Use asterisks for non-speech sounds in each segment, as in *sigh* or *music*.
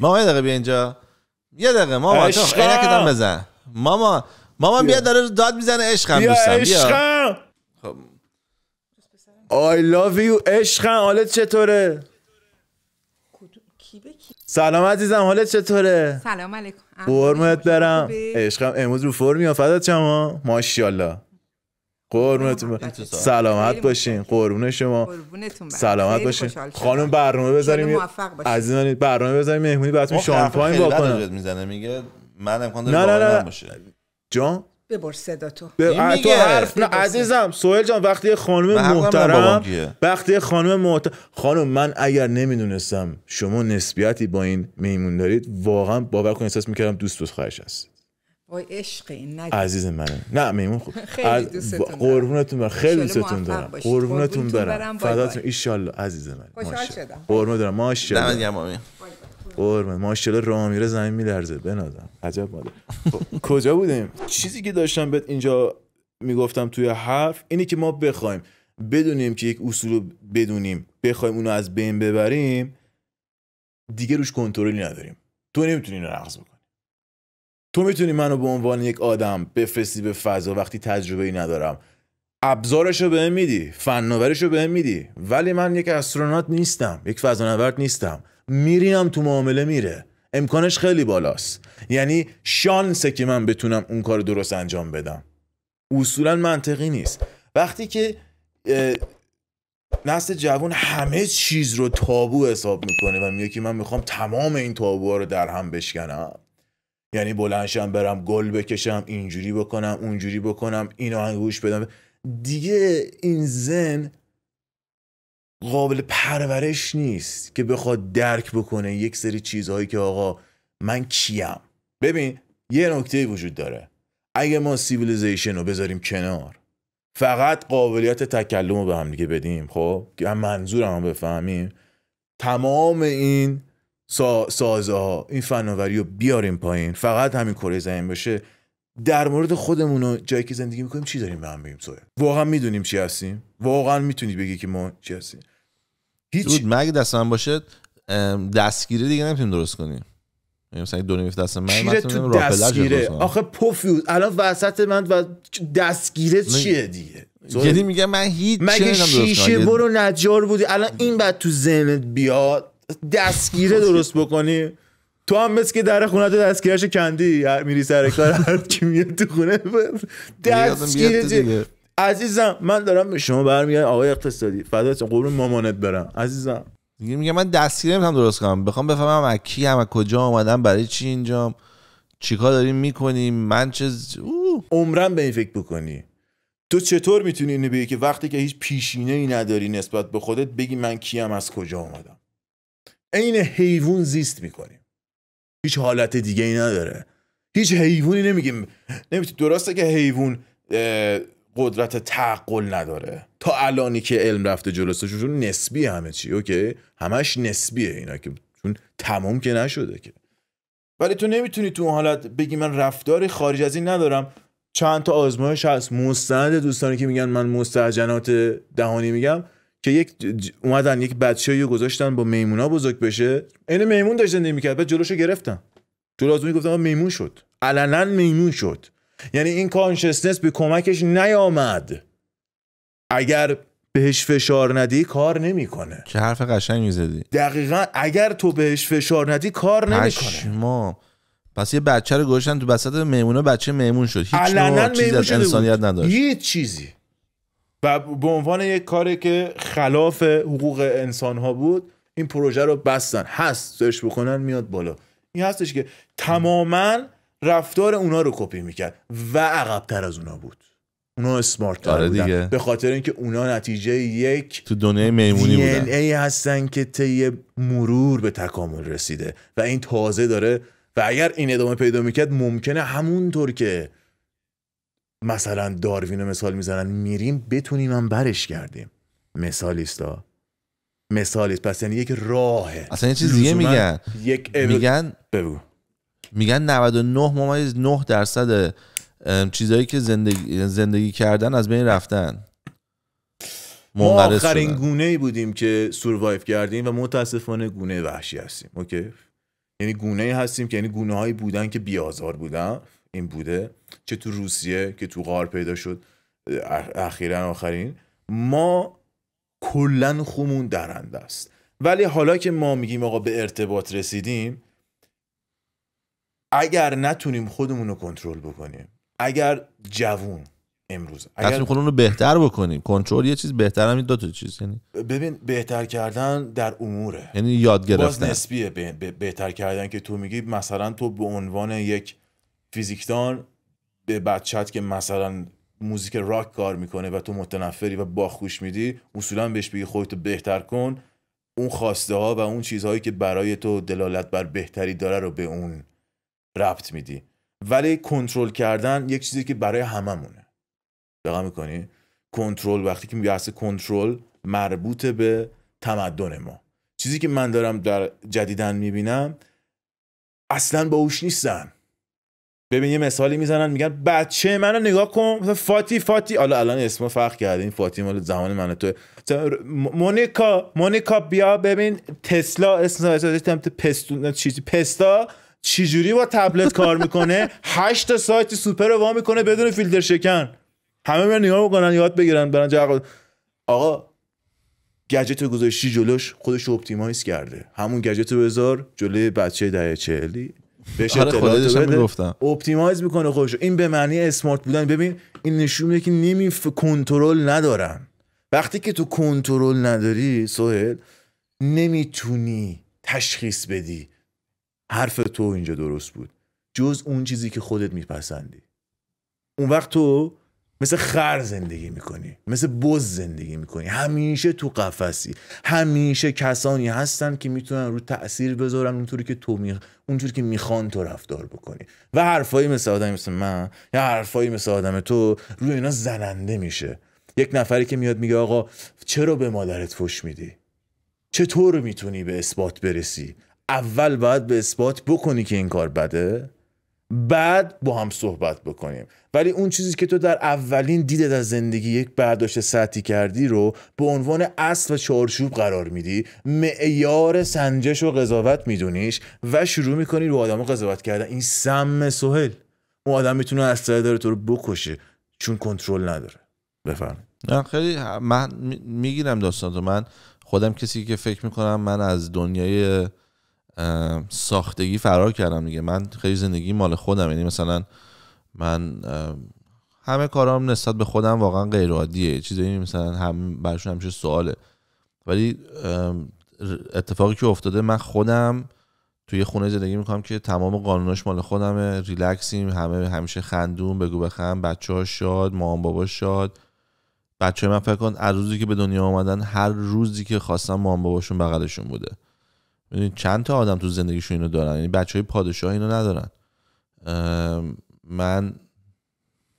ماما یه دقیقه بیا اینجا یه دقیقه ماما تو عینکتم بزن ماما ماما بیا داره داد میزنه عشقم دوستم بیا خب I love you عشقم حالت چطوره سلام عزیزم حالت چطوره سلام علیکم قرمت برم عشقم امروز رو فرمی فدات چما ماشاءالله قربونتون سلامت باشین قربون شما سلامت باشین خانم برنامه بذاریم از این برنامه بذاریم مهمونی براتون شامپاین بکنم میزنه میگه من امکان داره نه نه نه جان ببر صدا تو حرف نه عزیزم سوهل جان وقتی خانم محترم وقتی خانم محترم خانم من اگر نمیدونستم شما نسبیتی با این میمون دارید واقعا باور کن احساس میکردم دوست دوست خواهش هست وای عشقی عزیز منه نه میمون خوب *laughs* خیلی قربونتون برم خیلی دوستتون دارم قربونتون برم فداتون ایشالله عزیز من خوشحال شدم قربون دارم ماشاءالله دمت گرم آمین قربون ماشاءالله رامیره زمین میلرزه بنادم عجب ماده خب، کجا بودیم چیزی که داشتم بهت اینجا میگفتم توی حرف اینی که ما بخوایم بدونیم که یک اصول بدونیم بخوایم اونو از بین ببریم دیگه روش کنترلی نداریم تو نمیتونی اینو نقض تو میتونی منو به عنوان یک آدم بفرستی به فضا وقتی تجربه ای ندارم ابزارش رو بهم میدی فناوریش رو بهم میدی ولی من یک استرونات نیستم یک فضانورد نیستم میریم تو معامله میره امکانش خیلی بالاست یعنی شانسه که من بتونم اون کار درست انجام بدم اصولا منطقی نیست وقتی که نسل جوان همه چیز رو تابو حساب میکنه و میگه که من میخوام تمام این تابوها رو در هم بشکنم یعنی بلنشم برم گل بکشم اینجوری بکنم اونجوری بکنم اینو انگوش بدم دیگه این زن قابل پرورش نیست که بخواد درک بکنه یک سری چیزهایی که آقا من کیم ببین یه نکته وجود داره اگه ما سیویلیزیشن رو بذاریم کنار فقط قابلیت تکلم رو به هم دیگه بدیم خب منظورم هم بفهمیم تمام این سا، سازه ها این فناوری رو بیاریم پایین فقط همین کره زمین باشه در مورد خودمون و جایی که زندگی میکنیم چی داریم به هم بگیم سویل واقعا میدونیم چی هستیم واقعا میتونی بگی که ما چی هستیم هیچ مگه دست من باشه دستگیری دیگه نمیتونیم درست کنیم یعنی مثلا دو نیم دست من چیره تو دستگیره آخه پوفیوز الان وسط من و دستگیره چیه دیگه یعنی میگه من هیچ مگه شیشه یعنی برو نجار بودی الان این بعد تو ذهنت بیاد دستگیره درست خب. بکنی تو هم مثل که در خونه تو دستگیرش کندی میری سر کار هر کی میاد تو خونه دستگیره عزیزم من دارم به شما برمیگردم آقای اقتصادی فدات قبر مامانت برم عزیزم میگه من دستگیره نمیتونم درست کنم بخوام بفهمم از کی هم از کجا آمدم برای چی اینجام چیکار داریم میکنیم من چه عمرم به این فکر بکنی تو چطور میتونی اینو بگی که وقتی که هیچ پیشینه ای نداری نسبت به خودت بگی من کیم از کجا آمدم عین حیوان زیست میکنیم هیچ حالت دیگه ای نداره هیچ حیوانی نمیگیم نمیتونی درسته که حیوان قدرت تعقل نداره تا الانی که علم رفته جلوسه چون نسبی همه چی اوکی همش نسبیه اینا که چون تمام که نشده که ولی تو نمیتونی تو اون حالت بگی من رفتاری خارج از این ندارم چند تا آزمایش هست مستند دوستانی که میگن من مستعجنات دهانی میگم که یک اومدن یک بچه رو گذاشتن با میمونا بزرگ بشه عین میمون داشت زندگی میکرد بعد جلوشو گرفتن جلو از میمون شد علنا میمون شد یعنی این کانشسنس به کمکش نیامد اگر بهش فشار ندی کار نمیکنه چه حرف قشنگی زدی دقیقا اگر تو بهش فشار ندی کار نمیکنه پس یه بچه رو گذاشتن تو بسط میمونا بچه میمون شد هیچ چیزی انسانیت نداشت هیچ چیزی و به عنوان یک کاری که خلاف حقوق انسان ها بود این پروژه رو بستن هست سرش بکنن میاد بالا این هستش که تماما رفتار اونا رو کپی میکرد و عقبتر از اونا بود اونا اسمارت آره دیگه. به خاطر اینکه اونا نتیجه یک تو دنیای میمونی بودن ای هستن که طی مرور به تکامل رسیده و این تازه داره و اگر این ادامه پیدا میکرد ممکنه همونطور که مثلا داروین رو مثال میزنن میریم بتونیم هم برش کردیم مثال مثالیست پس یعنی یک راهه اصلا یه چیز دیگه میگن یک میگن ببو میگن 99 9 درصد چیزهایی که زندگی, زندگی کردن از بین رفتن ما آخرین گونه ای بودیم که سوروایف کردیم و متاسفانه گونه وحشی هستیم اوکی یعنی گونه هستیم که یعنی گونه هایی بودن که بیازار بودن این بوده چه تو روسیه که تو غار پیدا شد اخیرا آخرین ما کلا خمون درنده است ولی حالا که ما میگیم آقا به ارتباط رسیدیم اگر نتونیم خودمون رو کنترل بکنیم اگر جوون امروز اگر خودمون رو بهتر بکنیم کنترل یه چیز بهتر هم دو تا چیز یعنی ببین بهتر کردن در اموره یعنی یاد گرفتن باز نسبیه به... به... بهتر کردن که تو میگی مثلا تو به عنوان یک فیزیکدان به بچت که مثلا موزیک راک کار میکنه و تو متنفری و باخوش میدی اصولا بهش بگی خودتو بهتر کن اون خواسته ها و اون چیزهایی که برای تو دلالت بر بهتری داره رو به اون ربط میدی ولی کنترل کردن یک چیزی که برای هممونه دقیقا میکنی کنترل وقتی که میگه کنترل مربوط به تمدن ما چیزی که من دارم در جدیدن میبینم اصلا باوش نیستن ببین یه مثالی میزنن میگن بچه منو نگاه کن فاتی فاتی حالا الان اسم فرق کرده این فاتی مال زمان من تو مونیکا مونیکا بیا ببین تسلا اسم زدم پستون چیزی پستا چجوری با تبلت کار میکنه *laughs* هشت سایت سوپر رو وا میکنه بدون فیلتر شکن همه میرن نگاه میکنن یاد بگیرن برن آقا گجت رو گذاشتی جلوش خودش رو اپتیمایز کرده همون گجت بذار جلوی بچه دهه چهلی بهش آره اپتیمایز میکنه خودشو این به معنی اسمارت بودن ببین این نشون میده که نمی کنترل ندارن وقتی که تو کنترل نداری سهیل نمیتونی تشخیص بدی حرف تو اینجا درست بود جز اون چیزی که خودت میپسندی اون وقت تو مثل خر زندگی میکنی مثل بز زندگی میکنی همیشه تو قفسی همیشه کسانی هستن که میتونن رو تاثیر بذارن اونطوری که تو می... که میخوان تو رفتار بکنی و حرفایی مثل آدمی مثل من یا حرفایی مثل آدم تو روی اینا زننده میشه یک نفری که میاد میگه آقا چرا به مادرت فش میدی چطور میتونی به اثبات برسی اول باید به اثبات بکنی که این کار بده بعد با هم صحبت بکنیم ولی اون چیزی که تو در اولین دیدت از زندگی یک برداشت سطحی کردی رو به عنوان اصل و چارچوب قرار میدی معیار سنجش و قضاوت میدونیش و شروع میکنی رو آدم قضاوت کردن این سم سهل اون آدم میتونه از داره تو رو بکشه چون کنترل نداره بفرم نه خیلی من میگیرم داستان من خودم کسی که فکر میکنم من از دنیای ساختگی فرار کردم دیگه من خیلی زندگی مال خودم یعنی مثلا من همه کارام نسبت به خودم واقعا غیر عادیه چیزایی مثلا هم برشون همیشه سواله ولی اتفاقی که افتاده من خودم توی خونه زندگی میکنم که تمام قانوناش مال خودمه ریلکسیم همه همیشه خندون بگو بخم بچه ها شاد مامان بابا شاد بچه های من فکر کن از روزی که به دنیا آمدن هر روزی که خواستم مامان باباشون بغلشون بوده یعنی چند تا آدم تو زندگیشون اینو دارن یعنی بچه های پادشاه اینو ندارن من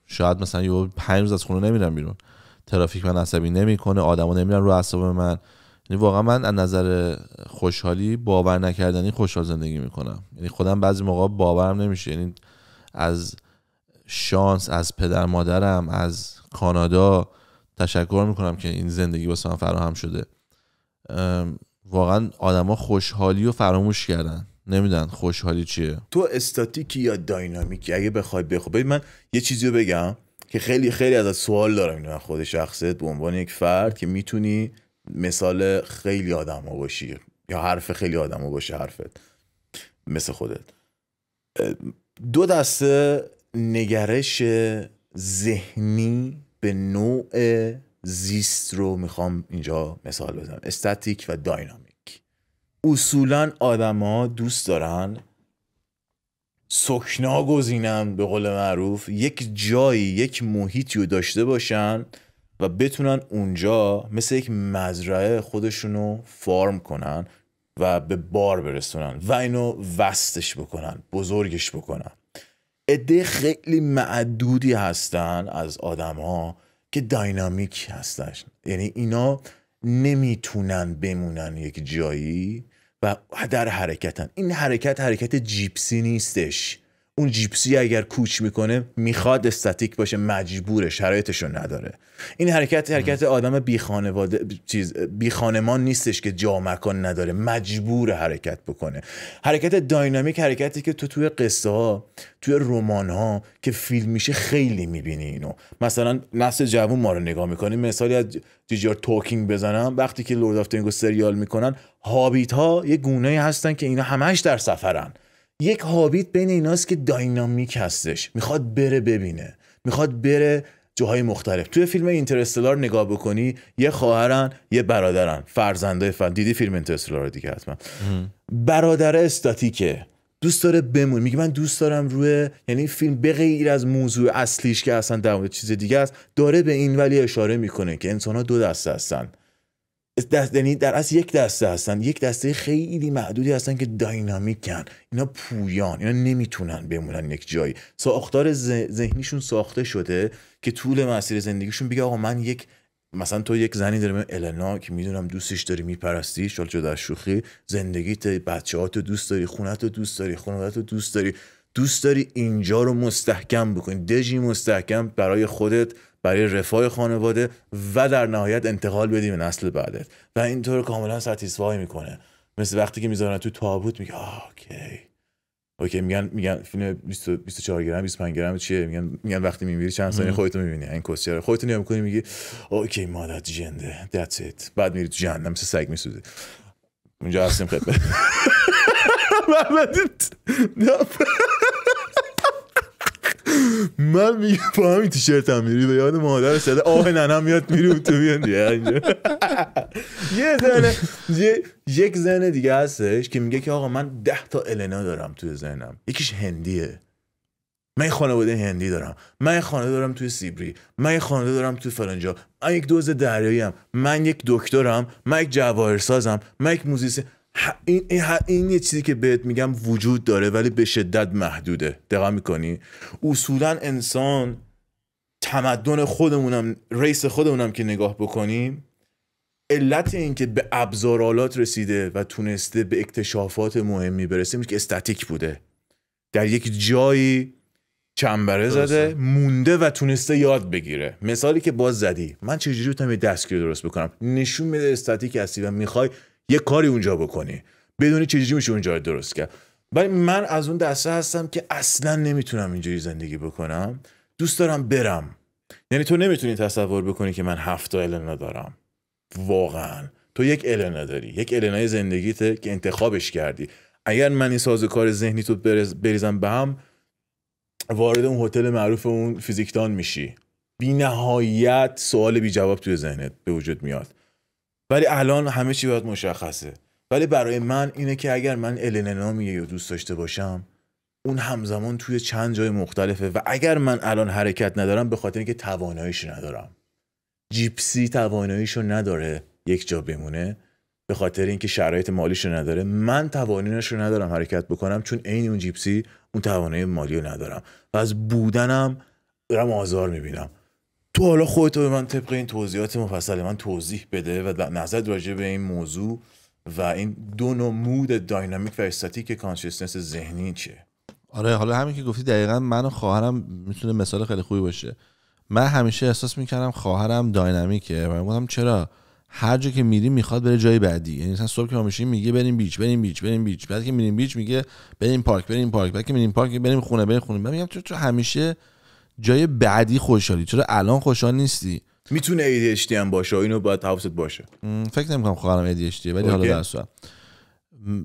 شاید مثلا یه پنج روز از خونه نمیرم بیرون ترافیک من عصبی نمیکنه آدما نمیرن رو اعصاب من یعنی واقعا من از نظر خوشحالی باور نکردنی خوشحال زندگی میکنم یعنی خودم بعضی موقع باورم نمیشه یعنی از شانس از پدر مادرم از کانادا تشکر میکنم که این زندگی واسه من فراهم شده واقعا آدما خوشحالی و فراموش کردن نمیدن خوشحالی چیه تو استاتیکی یا داینامیکی اگه بخوای بخو من یه چیزی رو بگم که خیلی خیلی از, سوال دارم اینو خود شخصت به عنوان یک فرد که میتونی مثال خیلی آدم ها باشی یا حرف خیلی آدم ها باشه حرفت مثل خودت دو دسته نگرش ذهنی به نوع زیست رو میخوام اینجا مثال بزنم استاتیک و داینامیک اصولا آدما دوست دارن سکنا گزینم به قول معروف یک جایی یک محیطی رو داشته باشن و بتونن اونجا مثل یک مزرعه خودشونو فارم کنن و به بار برسونن و اینو وستش بکنن بزرگش بکنن عده خیلی معدودی هستن از آدم ها که داینامیک هستش یعنی اینا نمیتونن بمونن یک جایی و در حرکتن این حرکت حرکت جیپسی نیستش اون جیپسی اگر کوچ میکنه میخواد استاتیک باشه مجبوره رو نداره این حرکت حرکت آدم بی خانواده چیز بی خانمان نیستش که جا مکان نداره مجبور حرکت بکنه حرکت داینامیک حرکتی که تو توی قصه ها توی رمان ها که فیلم میشه خیلی میبینی اینو مثلا نسل جوون ما رو نگاه میکنین مثالی از جیجار توکینگ بزنم وقتی که لورد آف سریال میکنن هابیت ها یه گونه هستن که اینا همش در سفرن یک هابیت بین ایناست که داینامیک هستش میخواد بره ببینه میخواد بره جاهای مختلف توی فیلم اینترستلار نگاه بکنی یه خواهرن یه برادرن فرزندای فن دیدی فیلم اینترستلار رو دیگه حتما برادر استاتیکه دوست داره بمون میگه من دوست دارم روی یعنی فیلم به غیر از موضوع اصلیش که اصلا در مورد چیز دیگه است داره به این ولی اشاره میکنه که انسان ها دو دسته هستن یعنی در اصل یک دسته هستن یک دسته خیلی محدودی هستن که داینامیکن اینا پویان اینا نمیتونن بمونن یک جایی ساختار ذهنیشون ساخته شده که طول مسیر زندگیشون بگه آقا من یک مثلا تو یک زنی داره النا که میدونم دوستش داری میپرستی شال در شوخی زندگیت بچه دوست داری خونه تو دوست داری خونه تو دوست داری دوست داری اینجا رو مستحکم بکنی دژی مستحکم برای خودت برای رفاه خانواده و در نهایت انتقال بدی به نسل بعدت و اینطور کاملا ساتیسفای میکنه مثل وقتی که میذارن تو تابوت میگه اوکی اوکی میگن میگن فیلم 24 گرم 25 گرم چیه میگن میگن وقتی میمیری چند ثانیه خودتو میبینی این کوسچه رو آره، خودت میگه میگی اوکی مادت جنده دتس ایت بعد میری تو جهنم مثل سگ میسوزی اونجا هستیم خدمت *laughs* *laughs* من میگه با همین تیشرت هم میری به یاد مادر شده آه ننم میاد میری تو بیان دیگه اینجا یه زنه یک زن دیگه هستش که میگه که آقا من ده تا النا دارم توی زنم یکیش هندیه من خانواده هندی دارم من خانواده دارم توی سیبری من خانواده دارم توی فلانجا من یک دوز دریایی من یک دکترم من یک جواهرسازم من یک موزیسی این, این, این یه چیزی که بهت میگم وجود داره ولی به شدت محدوده دقیق میکنی اصولا انسان تمدن خودمونم ریس خودمونم که نگاه بکنیم علت این که به ابزارالات رسیده و تونسته به اکتشافات مهمی برسه که استاتیک بوده در یک جایی چنبره زده مونده و تونسته یاد بگیره مثالی که باز زدی من چجوری بتونم یه دستگیر درست بکنم نشون میده استاتیک هستی و میخوای یه کاری اونجا بکنی بدونی چجوری میشه اونجا درست کرد ولی من از اون دسته هستم که اصلا نمیتونم اینجوری زندگی بکنم دوست دارم برم یعنی تو نمیتونی تصور بکنی که من هفت تا النا دارم واقعا تو یک النا داری یک النای زندگیت که انتخابش کردی اگر من این ساز کار ذهنی تو بریزم به هم وارد اون هتل معروف اون فیزیکدان میشی بی نهایت سوال بی جواب توی ذهنت به وجود میاد ولی الان همه چی باید مشخصه ولی برای من اینه که اگر من النا یا دوست داشته باشم اون همزمان توی چند جای مختلفه و اگر من الان حرکت ندارم به خاطر اینکه تواناییش ندارم جیپسی رو نداره یک جا بمونه به خاطر اینکه شرایط رو نداره من تواناییش رو ندارم حرکت بکنم چون عین اون جیپسی اون توانایی مالی رو ندارم و از بودنم دارم آزار میبینم تو حالا خودتو به من طبق این توضیحات مفصل من توضیح بده و نظر راجع به این موضوع و این دو نوع مود داینامیک و استاتیک کانشسنس ذهنی چه؟ آره حالا همین که گفتی دقیقا من و خواهرم میتونه مثال خیلی خوبی باشه من همیشه احساس میکردم خواهرم داینامیکه و گفتم چرا هر جا که میریم میخواد بره جای بعدی یعنی مثلا صبح که ما میگه بریم بیچ بریم بیچ بریم بیچ بعد که میریم بیچ میگه بریم پارک بریم پارک بعد که میریم پارک بریم خونه بریم خونه من میگم تو همیشه جای بعدی خوشحالی چرا الان خوشحال نیستی میتونه ADHD هم باشه اینو باید حواست باشه فکر نمیکنم خواهم ADHD ولی حالا در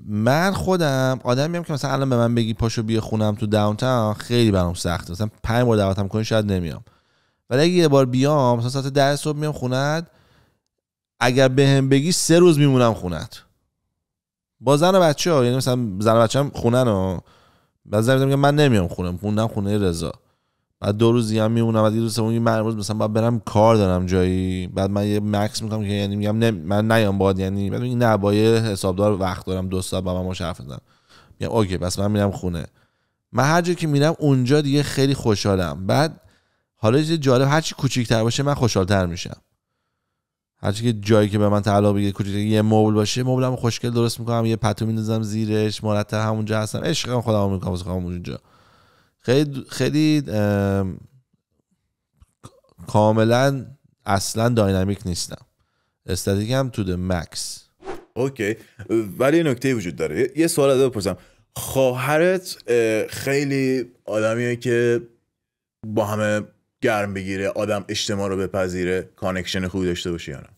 من خودم آدمیم که مثلا الان به من بگی پاشو بیا خونم تو داون خیلی برام سخته مثلا 5 بار دعوتم کنی شاید نمیام ولی اگه یه بار بیام مثلا ساعت 10 صبح میام خونت اگر بهم به بگی سه روز میمونم خونت با زن و بچه ها یعنی مثلا زن و بچه هم خونن و بعد زن میگم من نمیام خونم خونم خونه رضا بعد دو روزی هم میمونم بعد یه روز سوم من مثلا باید برم کار دارم جایی بعد من یه مکس میکنم که یعنی میگم من نیام باید یعنی بعد میگم نه حسابدار وقت دارم دو ساعت با من حرف بزنم میگم اوکی پس من میرم خونه من هر جایی که میرم اونجا دیگه خیلی خوشحالم بعد حالا یه جالب هر چی تر باشه من خوشحال تر میشم هر چی که جایی که به من تعلق بگیره کوچیک یه مبل باشه مبلم خوشگل درست میکنم یه پتو میندازم زیرش مرتب همونجا هستم عشق خودمو میکنم واسه خودم اونجا خیلی کاملا اصلا داینامیک نیستم استاتیک هم تو مکس اوکی ولی نکته وجود داره یه سوال ازت بپرسم خواهرت خیلی آدمیه که با همه گرم بگیره آدم اجتماع رو بپذیره کانکشن خوبی داشته باشه یا نه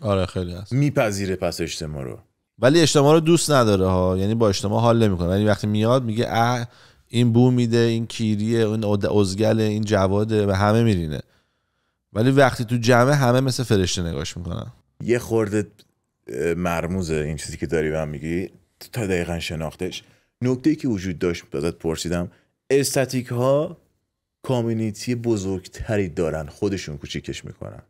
آره خیلی هست میپذیره پس اجتماع رو ولی اجتماع رو دوست نداره ها یعنی با اجتماع حال نمیکنه ولی وقتی میاد میگه اه این بو میده این کیریه این ازگله، این جواده و همه میرینه ولی وقتی تو جمعه همه مثل فرشته نگاش میکنن یه خورده مرموزه این چیزی که داری به هم میگی تا دقیقا شناختش نکته که وجود داشت ازت پرسیدم استاتیک ها کامیونیتی بزرگتری دارن خودشون کوچیکش میکنن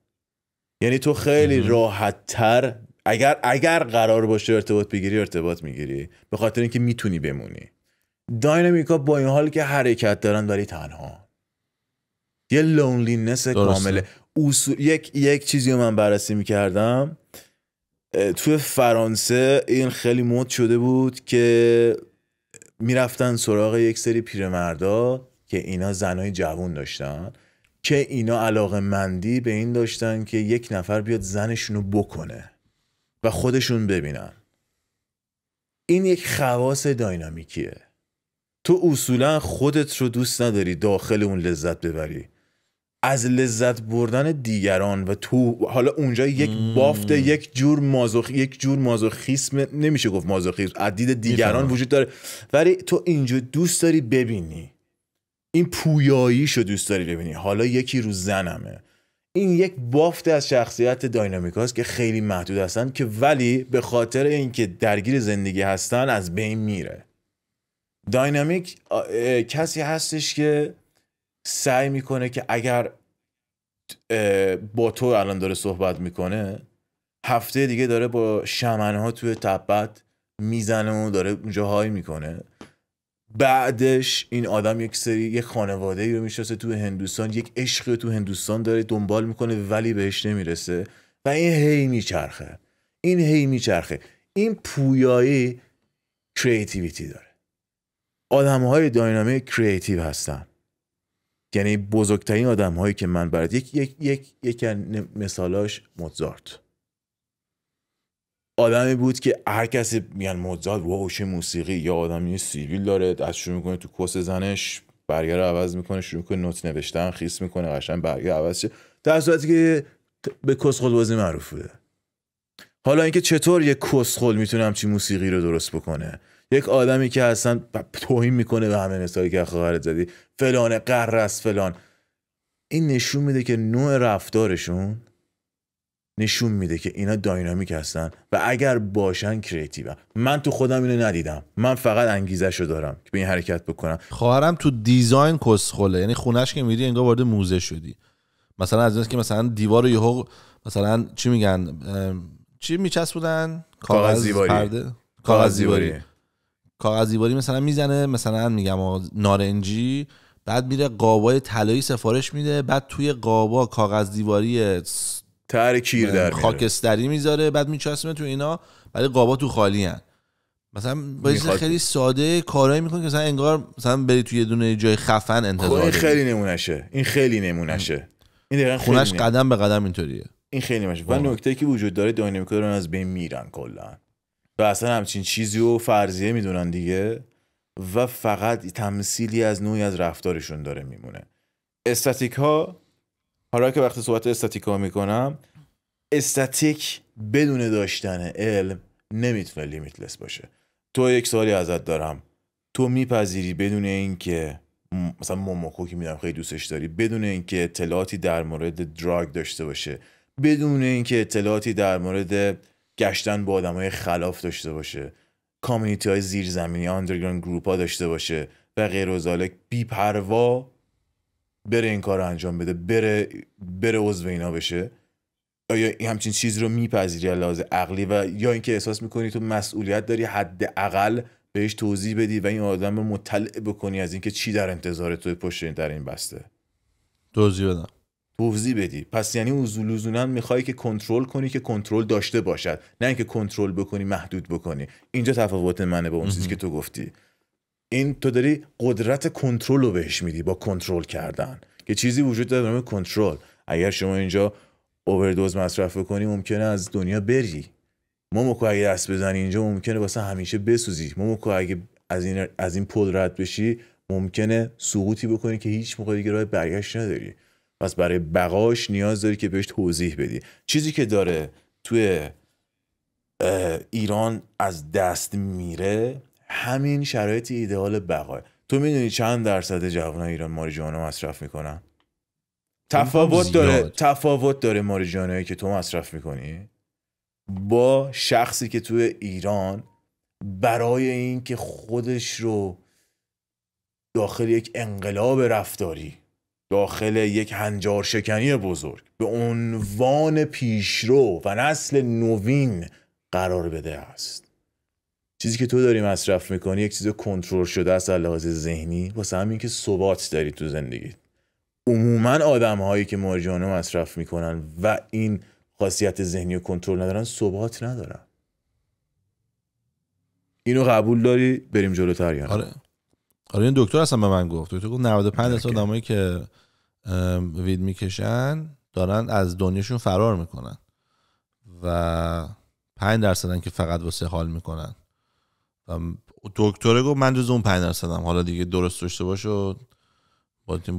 یعنی تو خیلی راحت تر اگر اگر قرار باشه ارتباط بگیری ارتباط میگیری به خاطر اینکه میتونی بمونی داینامیکا با این حال که حرکت دارن ولی تنها یه لونلینس کامله یک یک چیزی رو من بررسی میکردم توی فرانسه این خیلی مد شده بود که میرفتن سراغ یک سری پیرمردا که اینا زنای جوون داشتن که اینا علاقه مندی به این داشتن که یک نفر بیاد زنشونو بکنه و خودشون ببینن این یک خواص داینامیکیه تو اصولا خودت رو دوست نداری داخل اون لذت ببری از لذت بردن دیگران و تو حالا اونجا یک بافت یک جور مازوخ یک جور مازوخیسم نمیشه گفت مازوخیسم عدید دیگران وجود داره ولی تو اینجا دوست داری ببینی این شو دوست داری ببینی حالا یکی رو زنمه این یک بافت از شخصیت داینامیک هاست که خیلی محدود هستن که ولی به خاطر اینکه درگیر زندگی هستن از بین میره داینامیک کسی هستش که سعی میکنه که اگر با تو الان داره صحبت میکنه هفته دیگه داره با شمنها توی تبت میزنه و داره اونجا های میکنه بعدش این آدم یک سری یک خانواده ای رو میشناسه تو هندوستان یک عشقی تو هندوستان داره دنبال میکنه ولی بهش نمیرسه و این هی میچرخه این هی میچرخه این پویایی کریتیویتی داره آدم های داینامیک کریتیو هستن یعنی بزرگترین آدم هایی که من برد یک یک یک یک مثالاش موزارت آدمی بود که هر کسی میگن موزارت واو چه موسیقی یا آدمی سیویل داره از شروع میکنه تو کس زنش برگر رو عوض میکنه شروع میکنه نوت نوشتن خیس میکنه قشنگ برگر عوض شه در صورتی که به خود بازی معروف بوده حالا اینکه چطور یه کسخل میتونه همچین موسیقی رو درست بکنه یک آدمی که اصلا توهین میکنه به همه مثالی که خواهرت زدی فلان قر فلان این نشون میده که نوع رفتارشون نشون میده که اینا داینامیک هستن و اگر باشن کریتیو من تو خودم اینو ندیدم من فقط انگیزه دارم که به این حرکت بکنم خواهرم تو دیزاین کسخله یعنی خونش که میری انگار وارد موزه شدی مثلا از که مثلا دیوار یهو مثلا چی میگن چی میچسبودن کاغذ پرده کاغذ زیباری کاغذ دیواری مثلا میزنه مثلا میگم نارنجی بعد میره قابای طلایی سفارش میده بعد توی قابا کاغذ دیواری کیر در خاکستری میذاره بعد میچسبه تو اینا ولی قابا تو خالی هن. مثلا با خیلی ساده کارایی میکنه که مثلا انگار مثلا بری توی یه دونه جای خفن انتظار خب این خیلی نمونشه این خیلی نمونشه این خونش قدم به قدم اینطوریه این خیلی نمونشه و نکته که وجود داره داینامیکا رو از بین میرن کلا و اصلا همچین چیزی و فرضیه میدونن دیگه و فقط تمثیلی از نوعی از رفتارشون داره میمونه استاتیک ها حالا که وقتی صحبت استاتیک ها میکنم استاتیک بدون داشتن علم نمیتونه لیمیتلس باشه تو یک سوالی ازت دارم تو میپذیری بدون اینکه مثلا موموکو که میدم خیلی دوستش داری بدون اینکه اطلاعاتی در مورد دراگ داشته باشه بدون اینکه اطلاعاتی در مورد گشتن با های خلاف داشته باشه کامیونیتی های زیرزمینی آندرگراند گروپ ها داشته باشه و غیر و بی پروا بره این کار رو انجام بده بره بره عضو اینا بشه آیا همچین چیز رو میپذیری لحاظ عقلی و یا اینکه احساس میکنی تو مسئولیت داری حداقل بهش توضیح بدی و این آدم رو مطلع بکنی از اینکه چی در انتظار تو پشت در این بسته توضیح بدم توضیح بدی پس یعنی لزوما میخوای که کنترل کنی که کنترل داشته باشد نه اینکه کنترل بکنی محدود بکنی اینجا تفاوت منه با اون چیزی که تو گفتی این تو داری قدرت کنترل رو بهش میدی با کنترل کردن که چیزی وجود داره به کنترل اگر شما اینجا اووردوز مصرف بکنی ممکنه از دنیا بری مومو اگه دست بزنی اینجا ممکنه واسه همیشه بسوزی مومو اگه از این از این پل رد بشی ممکنه سقوطی بکنی که هیچ موقع دیگه راه برگشت نداری پس برای بقاش نیاز داری که بهش توضیح بدی چیزی که داره توی ایران از دست میره همین شرایط ایدهال بقای تو میدونی چند درصد جوانای ایران ماریجوانا مصرف میکنن تفاوت داره تفاوت داره ماریجوانایی که تو مصرف میکنی با شخصی که توی ایران برای اینکه خودش رو داخل یک انقلاب رفتاری داخل یک هنجار شکنی بزرگ به عنوان پیشرو و نسل نوین قرار بده است چیزی که تو داری مصرف میکنی یک چیز کنترل شده است از لحاظ ذهنی واسه همین که ثبات داری تو زندگیت عموما آدم هایی که ماریجوانا مصرف میکنن و این خاصیت ذهنی و کنترل ندارن ثبات ندارن اینو قبول داری بریم جلوتر یا آره. آره این دکتر اصلا به من گفت دکتر گفت 95 درصد آدمایی که وید میکشن دارن از دنیاشون فرار میکنن و 5 درصدن که فقط واسه حال میکنن و دکتره گفت من جز اون 5 درصدم حالا دیگه درست داشته باشه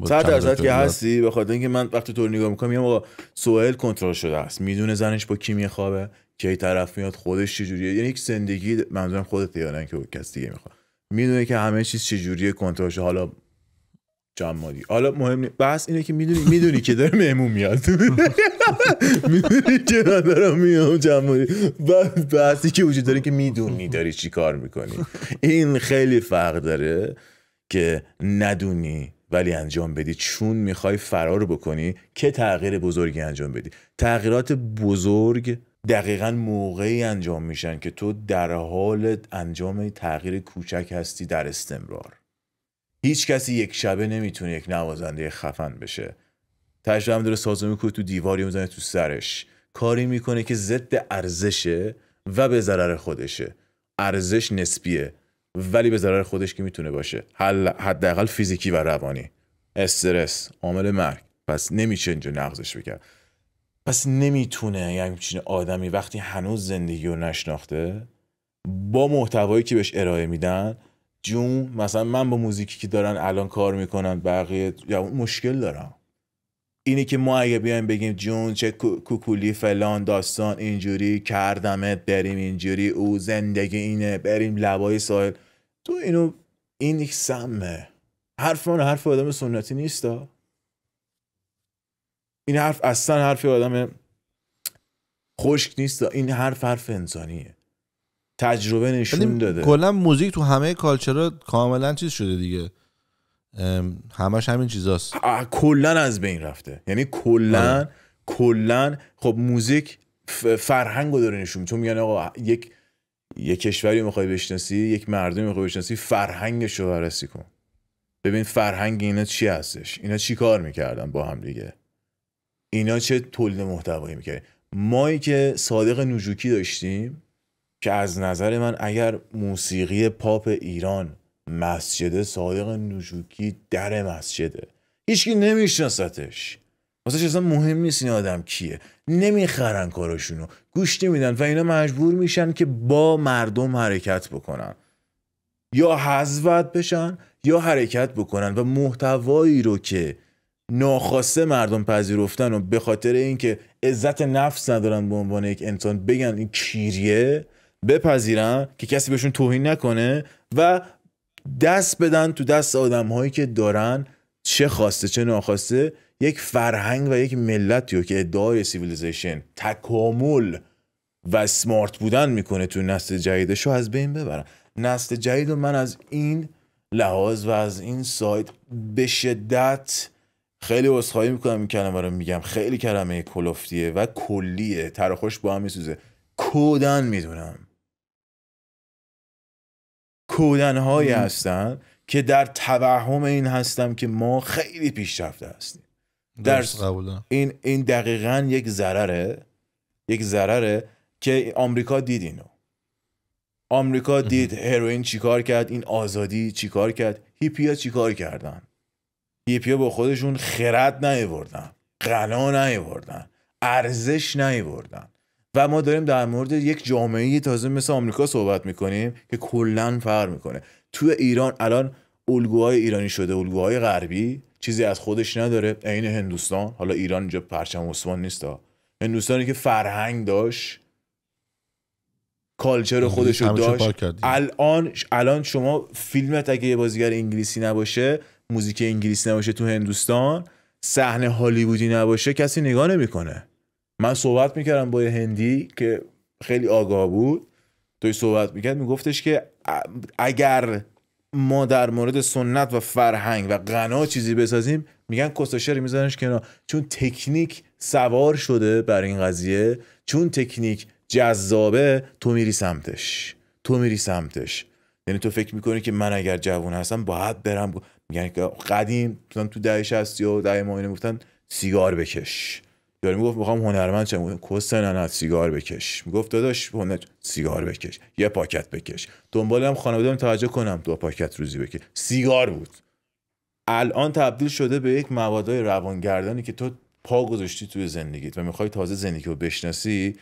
صد درصد که هستی به خاطر اینکه من وقتی تو نگاه میکنم میگم آقا سوهل کنترل شده است میدونه زنش با کی میخوابه کی طرف میاد خودش چجوریه یعنی یک زندگی منظورم خودت که کس دیگه میخواد میدونه که همه چیز جوریه کنترلش حالا جمالی حالا مهم نیست بس اینه که میدونی میدونی که داره مهمون میاد *laughs* میدونی که دارم میام بس بحثی که وجود داره که میدونی داری چی کار میکنی این خیلی فرق داره که ندونی ولی انجام بدی چون میخوای فرار بکنی که تغییر بزرگی انجام بدی تغییرات بزرگ دقیقا موقعی انجام میشن که تو در حال انجام تغییر کوچک هستی در استمرار هیچ کسی یک شبه نمیتونه یک نوازنده خفن بشه تجربه داره سازو میکنه تو دیواری میزنه تو سرش کاری میکنه که ضد ارزشه و به ضرر خودشه ارزش نسبیه ولی به ضرر خودش که میتونه باشه حداقل فیزیکی و روانی استرس عامل مرگ پس نمیشه اینجا نقضش بکرد پس نمیتونه یعنی همچین آدمی وقتی هنوز زندگی رو نشناخته با محتوایی که بهش ارائه میدن جون مثلا من با موزیکی که دارن الان کار میکنن بقیه یا مشکل دارم اینه که ما اگه بیایم بگیم جون چه کوکولی فلان داستان اینجوری کردمت بریم اینجوری او زندگی اینه بریم لبای ساحل تو اینو این یک سمه حرف من حرف آدم سنتی نیستا این حرف اصلا حرف آدم خشک نیست این حرف حرف انسانیه تجربه نشون داده کلا موزیک تو همه کالچرا کاملا چیز شده دیگه همش همین چیزاست کلا از بین رفته یعنی کلا آره. کلا خب موزیک فرهنگ رو داره نشون چون میگن آقا یک یک کشوری میخوای بشناسی یک مردمی میخوای بشناسی فرهنگش رو بررسی کن ببین فرهنگ اینا چی هستش اینا چی کار میکردن با هم دیگه اینا چه تولید محتوایی میکرد مایی که صادق نوجوکی داشتیم که از نظر من اگر موسیقی پاپ ایران مسجد صادق نوجوکی در مسجده هیچکی نمیشناستش واسه اصلا مهم نیست این آدم کیه نمیخرن کاراشونو گوش نمیدن و اینا مجبور میشن که با مردم حرکت بکنن یا حذوت بشن یا حرکت بکنن و محتوایی رو که ناخواسته مردم پذیرفتن و به خاطر اینکه عزت نفس ندارن به عنوان یک انسان بگن این کیریه بپذیرن که کسی بهشون توهین نکنه و دست بدن تو دست آدم هایی که دارن چه خواسته چه ناخواسته یک فرهنگ و یک ملتی رو که ادعای سیویلیزیشن تکامل و سمارت بودن میکنه تو نسل جدیدش رو از بین ببرن نسل جدید رو من از این لحاظ و از این سایت به شدت خیلی عذرخواهی میکنم این کلمه رو میگم خیلی کلمه کلفتیه و کلیه ترخوش با هم میسوزه کودن میدونم کودن هایی هستن که در توهم این هستم که ما خیلی پیشرفته هستیم در این این دقیقا یک ضرره یک ضرره که آمریکا دید اینو آمریکا دید هروئین چیکار کرد این آزادی چیکار کرد هیپیا چیکار کردن یپیا با خودشون خرد نیوردن قنا نیوردن ارزش نیوردن و ما داریم در مورد یک جامعه تازه مثل آمریکا صحبت میکنیم که کلا فرق میکنه تو ایران الان الگوهای ایرانی شده الگوهای غربی چیزی از خودش نداره عین هندوستان حالا ایران اینجا پرچم عثمان نیست هندوستانی که فرهنگ داشت کالچر خودش رو داشت الان الان شما فیلمت اگه یه بازیگر انگلیسی نباشه موزیک انگلیسی نباشه تو هندوستان صحنه هالیوودی نباشه کسی نگاه نمیکنه من صحبت میکردم با یه هندی که خیلی آگاه بود توی صحبت میکرد میگفتش که اگر ما در مورد سنت و فرهنگ و غنا چیزی بسازیم میگن کساشری میزنش کنار چون تکنیک سوار شده بر این قضیه چون تکنیک جذابه تو میری سمتش تو میری سمتش یعنی تو فکر میکنی که من اگر جوان هستم باید برم میگن که قدیم تو دهه 60 و دهه گفتن سیگار بکش یارو یعنی میگفت میخوام هنرمند شم کس نه نه سیگار بکش میگفت داداش هنر سیگار بکش یه پاکت بکش دنبالم خانوادهم توجه کنم دو پاکت روزی بکش سیگار بود الان تبدیل شده به یک موادای روانگردانی که تو پا گذاشتی توی زندگیت و میخوای تازه زندگی رو بشناسی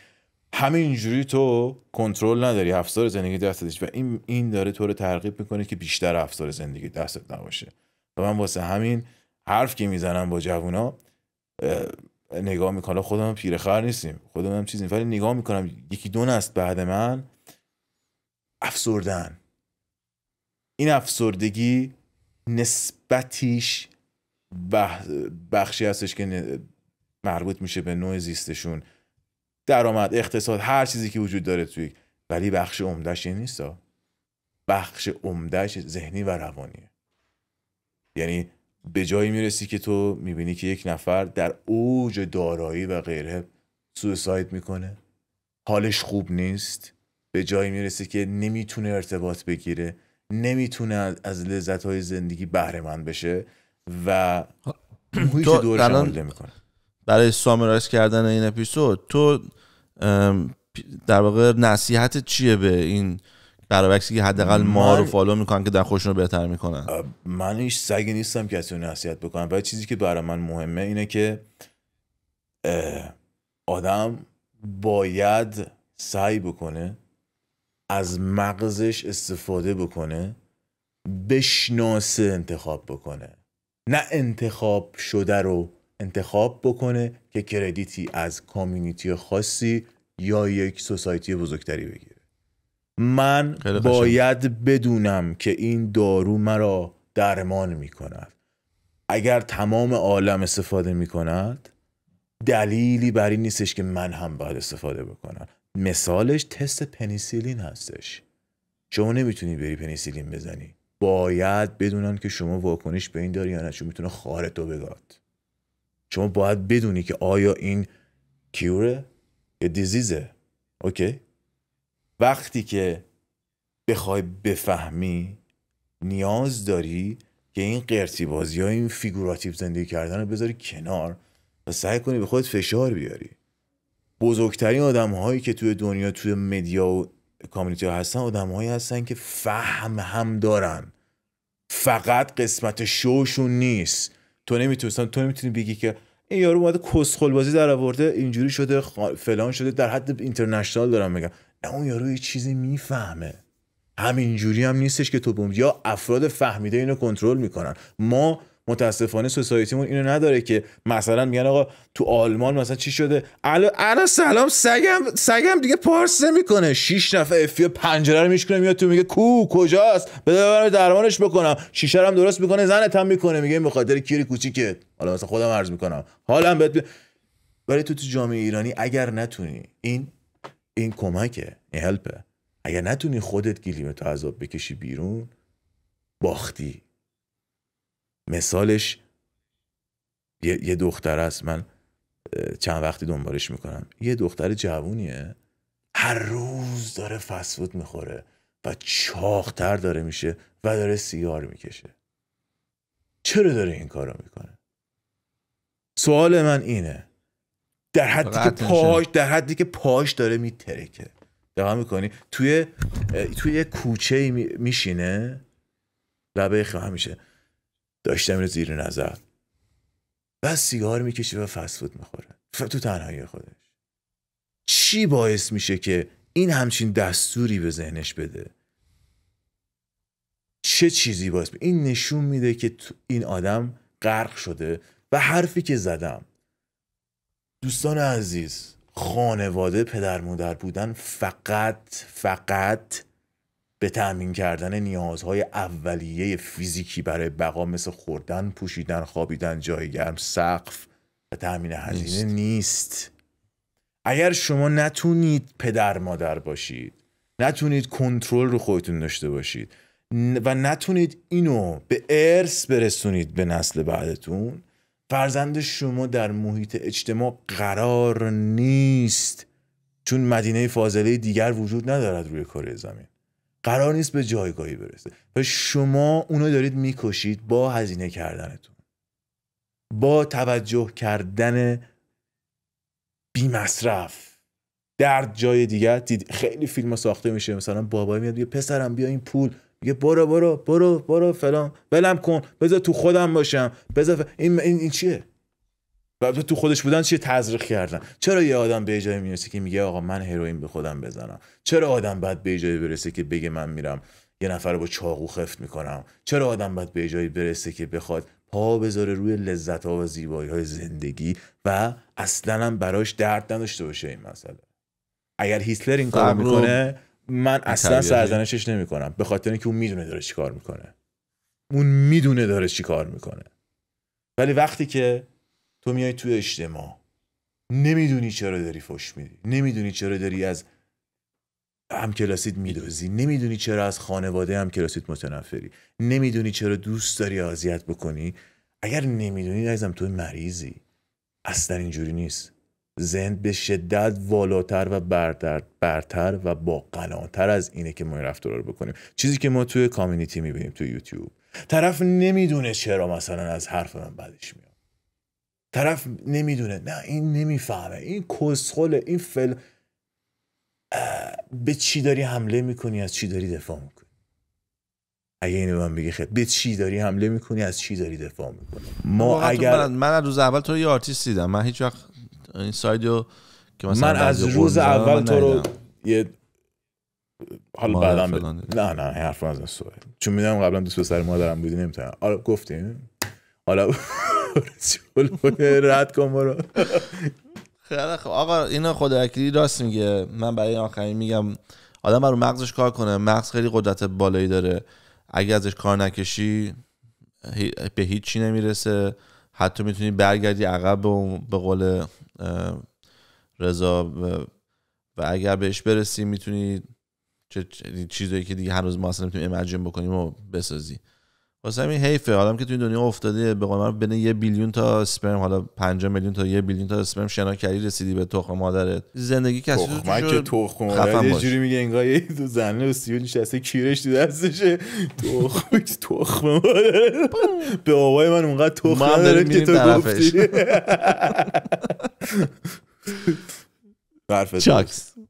همینجوری تو کنترل نداری افزار زندگی دستش و این این داره تو رو ترغیب میکنه که بیشتر افزار زندگی دستت نباشه و من واسه همین حرف که میزنم با جوونا نگاه میکنم خودم پیرخر نیستیم خودم هم چیزی ولی نگاه میکنم یکی دو است بعد من افسردن این افسردگی نسبتیش بخشی هستش که مربوط میشه به نوع زیستشون درآمد اقتصاد هر چیزی که وجود داره توی ولی بخش عمدهش این نیست بخش عمدهش ذهنی و روانیه یعنی به جایی میرسی که تو میبینی که یک نفر در اوج دارایی و غیره سویساید میکنه حالش خوب نیست به جایی میرسی که نمیتونه ارتباط بگیره نمیتونه از لذت های زندگی بهره مند بشه و خب، محیط دورش برای سامرایز کردن این اپیزود تو در واقع نصیحت چیه به این برابکسی که حداقل ما رو فالو میکنن که در خودشون رو بهتر میکنن من هیچ سگی نیستم که اون نصیحت بکنم ولی چیزی که برای من مهمه اینه که آدم باید سعی بکنه از مغزش استفاده بکنه بشناسه انتخاب بکنه نه انتخاب شده رو انتخاب بکنه که کردیتی از کامیونیتی خاصی یا یک سوسایتی بزرگتری بگیره من باید بدونم که این دارو مرا درمان می اگر تمام عالم استفاده می دلیلی بر این نیستش که من هم باید استفاده بکنم مثالش تست پنیسیلین هستش شما نمیتونی بری پنیسیلین بزنی باید بدونن که شما واکنش به این داری یا نه چون میتونه خارتو بگاد شما باید بدونی که آیا این کیوره یا دیزیزه اوکی وقتی که بخوای بفهمی نیاز داری که این قرتی بازی این فیگوراتیو زندگی کردن رو بذاری کنار و سعی کنی به خودت فشار بیاری بزرگترین آدم هایی که توی دنیا توی مدیا و کامیونیتی هستن آدم هایی هستن که فهم هم دارن فقط قسمت شوشون نیست تو نمیتونی تو نمیتونی بگی که این یارو اومده کسخل بازی در آورده اینجوری شده فلان شده در حد اینترنشنال دارم میگم اون یارو یه چیزی میفهمه همینجوری هم نیستش که تو بوم یا افراد فهمیده اینو کنترل میکنن ما متاسفانه سوسایتیمون اینو نداره که مثلا میگن آقا تو آلمان مثلا چی شده الان سلام سگم سگم دیگه پارس میکنه شش نفر افیا پنجره رو میشکنه میاد تو میگه کو کجاست بده برم درمانش بکنم شیشه هم درست میکنه زنت هم میکنه میگه به خاطر کیری کوچیکت حالا مثلا خودم عرض میکنم حالا بهت ولی تو تو جامعه ایرانی اگر نتونی این این کمکه این هلپه اگر نتونی خودت گلیمتو عذاب بکشی بیرون باختی مثالش یه, دختر است من چند وقتی دنبالش میکنم یه دختر جوونیه هر روز داره فسفود میخوره و چاختر داره میشه و داره سیگار میکشه چرا داره این کارو میکنه سوال من اینه در حدی که پاش در حدی که پاش داره میترکه دقیقا میکنی توی توی یه کوچه میشینه لبه خیلی همیشه داشتم زیر نظر و سیگار میکشه و فسفود میخوره تو تنهایی خودش چی باعث میشه که این همچین دستوری به ذهنش بده چه چیزی باعث میشه این نشون میده که تو این آدم غرق شده و حرفی که زدم دوستان عزیز خانواده پدر مادر بودن فقط فقط به تأمین کردن نیازهای اولیه فیزیکی برای بقا مثل خوردن، پوشیدن، خوابیدن، جای گرم، سقف و تأمین هزینه نیست. اگر شما نتونید پدر مادر باشید، نتونید کنترل رو خودتون داشته باشید و نتونید اینو به ارث برسونید به نسل بعدتون، فرزند شما در محیط اجتماع قرار نیست چون مدینه فاضله دیگر وجود ندارد روی کره زمین قرار نیست به جایگاهی برسه و شما اونو دارید میکشید با هزینه کردنتون با توجه کردن مصرف، در جای دیگر دید خیلی فیلم ساخته میشه مثلا بابا میاد میگه پسرم بیا این پول میگه برو برو برو برو فلان بلم کن بذار تو خودم باشم بذار این, این چیه و تو خودش بودن چیه تزریق کردن چرا یه آدم به جای میرسه که میگه آقا من هروئین به خودم بزنم چرا آدم بعد به جای برسه که بگه من میرم یه نفر رو با چاقو خفت میکنم چرا آدم بعد به جایی برسه که بخواد پا بذاره روی لذت ها و زیبایی های زندگی و اصلا هم براش درد نداشته باشه این مسئله اگر هیتلر این کار میکنه من اصلا سرزنشش نمیکنم به خاطر اینکه اون میدونه داره چیکار میکنه اون میدونه داره چیکار میکنه ولی وقتی که تو میای تو اجتماع نمیدونی چرا داری فش میدی نمیدونی چرا داری از همکلاسیت میدوزی نمیدونی چرا از خانواده همکلاسیت متنفری نمیدونی چرا دوست داری اذیت بکنی اگر نمیدونی ازم تو مریضی اصلا اینجوری نیست زند به شدت والاتر و برتر, برتر و با قناتر از اینه که ما این رفتار رو بکنیم چیزی که ما توی کامیونیتی میبینیم توی یوتیوب طرف نمیدونه چرا مثلا از حرف من بعدش میاد طرف نمیدونه نه این نمیفهمه این کسخله این فل به چی داری حمله میکنی از چی داری دفاع میکنی اگه اینو من بگی خیلی به چی داری حمله میکنی از چی داری دفاع میکنی ما اگر من از روز اول تو رو یه آرتیست دیدم من هیچ وقت این سایدیو که مثلا من از روز اول تو رو یه حالا بعدم ب... نه نه حرف از سوال چون میدونم قبلا دوست پسر مادرم بودی نمیتونم آره حالا *laughs* رد کن برو خیلی خب آقا اینا اکری راست میگه من برای آخرین میگم آدم رو مغزش کار کنه مغز خیلی قدرت بالایی داره اگه ازش کار نکشی به هیچی نمیرسه حتی میتونی برگردی عقب به قول رضا و اگر بهش برسی میتونی چیزایی که دیگه هنوز ما اصلا نمیتونیم امرجن بکنیم و بسازی واسه همین حیفه آدم که تو دنیا افتاده به قول بین یه بیلیون تا اسپرم حالا 5 میلیون تا یه بیلیون تا اسپرم شنا کردی رسیدی به تخم مادرت زندگی کسی تو من که تخم یه جوری میگه انگار یه دو زنه و سیو نشسته کیرش تو دستشه تخم تخم مادر به آوای من اونقدر تخم مادر که تو گفتی *laughs* چاکس